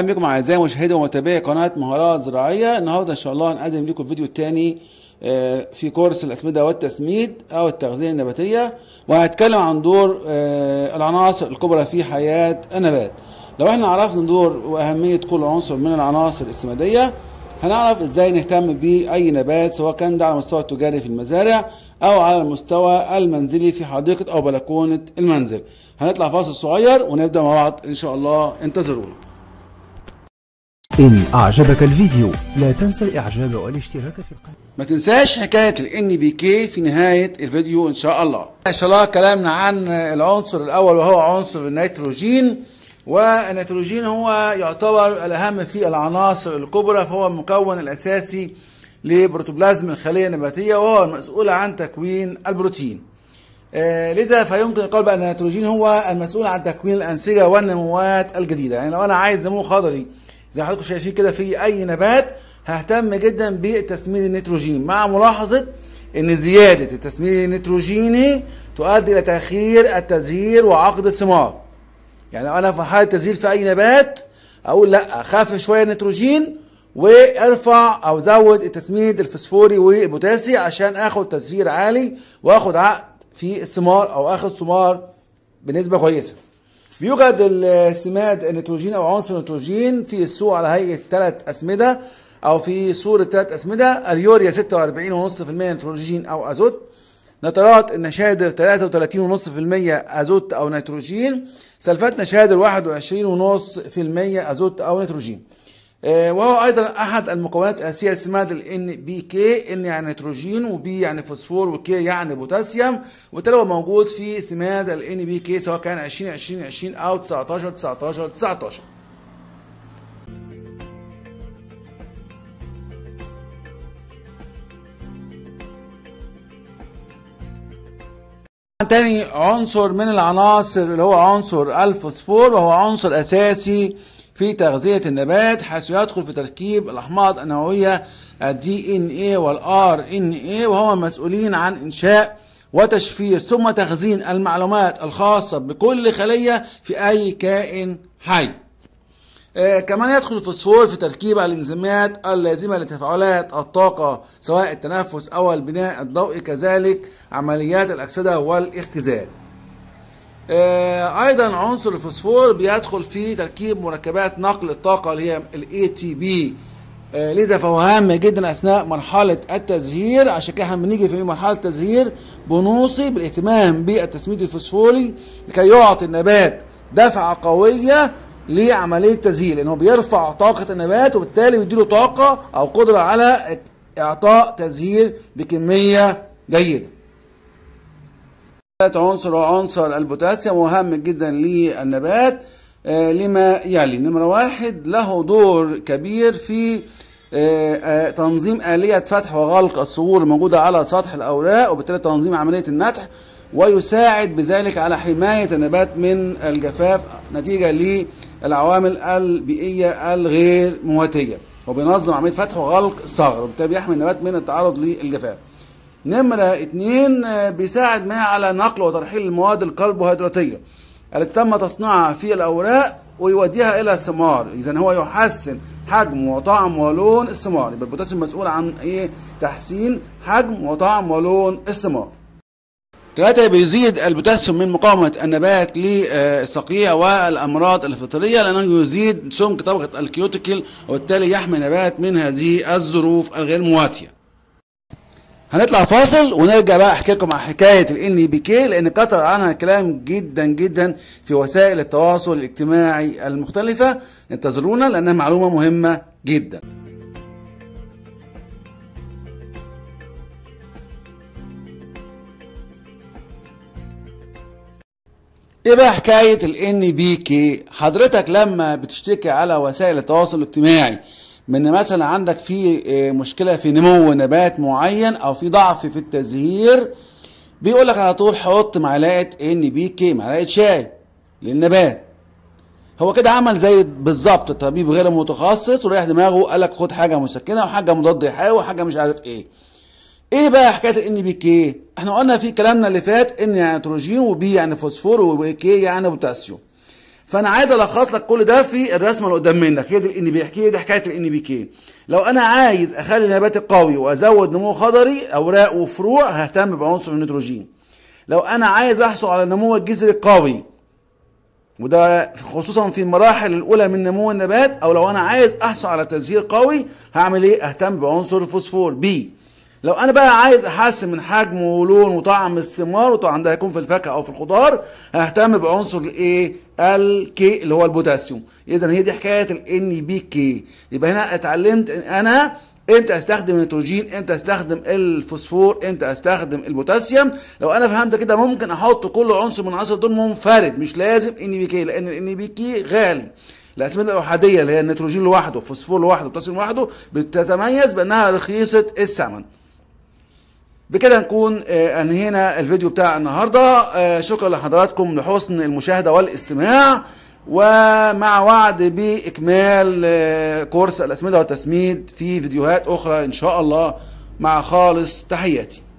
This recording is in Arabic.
اهلا بكم اعزائي مشاهدي ومتابعي قناه مهارات زراعيه النهارده ان شاء الله هنقدم لكم فيديو تاني آه، في كورس الاسمده والتسميد او التغذيه النباتيه وهتكلم عن دور آه، العناصر الكبرى في حياه النبات لو احنا عرفنا دور واهميه كل عنصر من العناصر السماديه هنعرف ازاي نهتم باي نبات سواء كان ده على المستوى التجاري في المزارع او على المستوى المنزلي في حديقه او بلكونه المنزل هنطلع فاصل صغير ونبدا مع بعض ان شاء الله انتظرونا إن أعجبك الفيديو لا تنسى الإعجاب والاشتراك في القناة ما تنساش حكاية الـ NBK في نهاية الفيديو إن شاء الله إن شاء الله كلامنا عن العنصر الأول وهو عنصر النيتروجين والنيتروجين هو يعتبر الأهم في العناصر الكبرى فهو المكون الأساسي لبروتوبلازم الخلية النباتية وهو المسؤول عن تكوين البروتين آه، لذا فيمكن القول بأن النيتروجين هو المسؤول عن تكوين الأنسجة والنموات الجديدة يعني لو أنا عايز نمو خضري زي ما حضراتكم شايفين كده في اي نبات ههتم جدا بتسميد النيتروجين مع ملاحظه ان زياده التسميد النيتروجيني تؤدي الى تاخير التزهير وعقد الثمار يعني لو انا في حاله تزهير في اي نبات اقول لا خفف شويه النيتروجين وارفع او زود التسميد الفسفوري والبوتاسي عشان اخد تزهير عالي واخد عقد في الثمار او اخد ثمار بنسبه كويسه بيوجد السماد النيتروجين او عنصر النيتروجين في السوق على هيئه ثلاث اسمده او في صوره ثلاث اسمده اليوريا 46.5% نيتروجين او ازوت نترات النشادر 33.5% ازوت او نيتروجين سلفات نشادر 21.5% ازوت او نيتروجين آه، وهو ايضا احد المكونات الاساسيه اسمها ان بي كي ان يعني نيتروجين وبي يعني فوسفور وكي يعني بوتاسيوم وبالتالي هو موجود في سماد ان بي كي سواء كان 20 20 20 او 19 19 19 تاني عنصر من العناصر اللي هو عنصر الفوسفور وهو عنصر اساسي في تغذية النبات حيث يدخل في تركيب الأحماض النووية الدي ان اي والار ان اي وهو مسؤولين عن إنشاء وتشفير ثم تخزين المعلومات الخاصة بكل خلية في أي كائن حي آه كمان يدخل الفوسفور في تركيب الانزيمات اللازمه لتفاعلات الطاقه سواء التنفس او البناء الضوئي كذلك عمليات الاكسده والاختزال آه، ايضا عنصر الفوسفور بيدخل في تركيب مركبات نقل الطاقه اللي هي الاي آه، تي بي لذا فهو هام جدا اثناء مرحله التزهير عشان كده احنا بنيجي في مرحله التزهير بنوصي بالاهتمام بالتسميد الفوسفوري لكي يعطي النبات دفعه قويه لعمليه تزهير لانه بيرفع طاقه النبات وبالتالي بيديله طاقه او قدره على اعطاء تزهير بكميه جيده عنصر وعنصر البوتاسيوم مهم جدا للنبات آه، لما يلي نمرة واحد له دور كبير في آه، آه، تنظيم آلية فتح وغلق الصغور الموجودة على سطح الأوراق وبالتالي تنظيم عملية النتح ويساعد بذلك على حماية النبات من الجفاف نتيجة للعوامل البيئية الغير مواتية وبينظم عملية فتح وغلق الثغر وبالتالي بيحمي النبات من التعرض للجفاف نمرة اتنين آه، بيساعد ما على نقل وترحيل المواد الكربوهيدراتية التي تم تصنيعها في الأوراق ويوديها إلى الثمار إذا هو يحسن حجم وطعم ولون الثمار يبقى البوتاسيوم مسؤول عن إيه تحسين حجم وطعم ولون الثمار ثلاثة بيزيد البوتاسيوم من مقاومة النبات للسقيع والأمراض الفطرية لأنه يزيد سمك طبقة الكيوتيكل وبالتالي يحمي النبات من هذه الظروف الغير مواتية هنطلع فاصل ونرجع بقى احكي لكم عن حكايه الان بي كي لان كتر عنها كلام جدا جدا في وسائل التواصل الاجتماعي المختلفه انتظرونا لانها معلومه مهمه جدا ايه بقى حكايه الان بي كي حضرتك لما بتشتكي على وسائل التواصل الاجتماعي من مثلا عندك في آه، مشكله في نمو نبات معين او في ضعف في التزهير بيقول لك على طول حط معلقه ان بي كي معلقه شاي للنبات هو كده عمل زي بالظبط طبيب غير متخصص وريح دماغه قال لك خد حاجه مسكنه وحاجه مضاد حيوي وحاجه مش عارف ايه ايه بقى حكايه الان بي كي احنا قلنا في كلامنا اللي فات ان يعني نيتروجين وبي يعني فوسفور وكي يعني بوتاسيوم فانا عايز الخص لك كل ده في الرسمه اللي قدام منك هي دي الان بي هي دي حكايه الان بي كي لو انا عايز اخلي النبات قوي وازود نمو خضري اوراق وفروع ههتم بعنصر النيتروجين لو انا عايز احصل على النمو الجذري القوي وده خصوصا في المراحل الاولى من نمو النبات او لو انا عايز احصل على تزهير قوي هعمل ايه اهتم بعنصر الفوسفور بي لو انا بقى عايز احسن من حجم ولون وطعم الثمار وطبعا ده هيكون في الفاكهه او في الخضار ههتم بعنصر الايه الكي اللي هو البوتاسيوم اذا هي دي حكايه الان بي كي يبقى هنا اتعلمت إن انا امتى استخدم النيتروجين امتى استخدم الفوسفور امتى استخدم البوتاسيوم لو انا فهمت كده ممكن احط كل عنصر من العناصر دول منفرد مش لازم ان بي كي لان الان بي كي غالي الاسمده الاحاديه اللي هي النيتروجين لوحده فوسفور لوحده بوتاسيوم لوحده بتتميز بانها رخيصه الثمن بكده نكون آه، انهينا الفيديو بتاع النهارده آه، شكرا لحضراتكم لحسن المشاهده والاستماع ومع وعد باكمال آه، كورس الاسمده والتسميد في فيديوهات اخرى ان شاء الله مع خالص تحياتي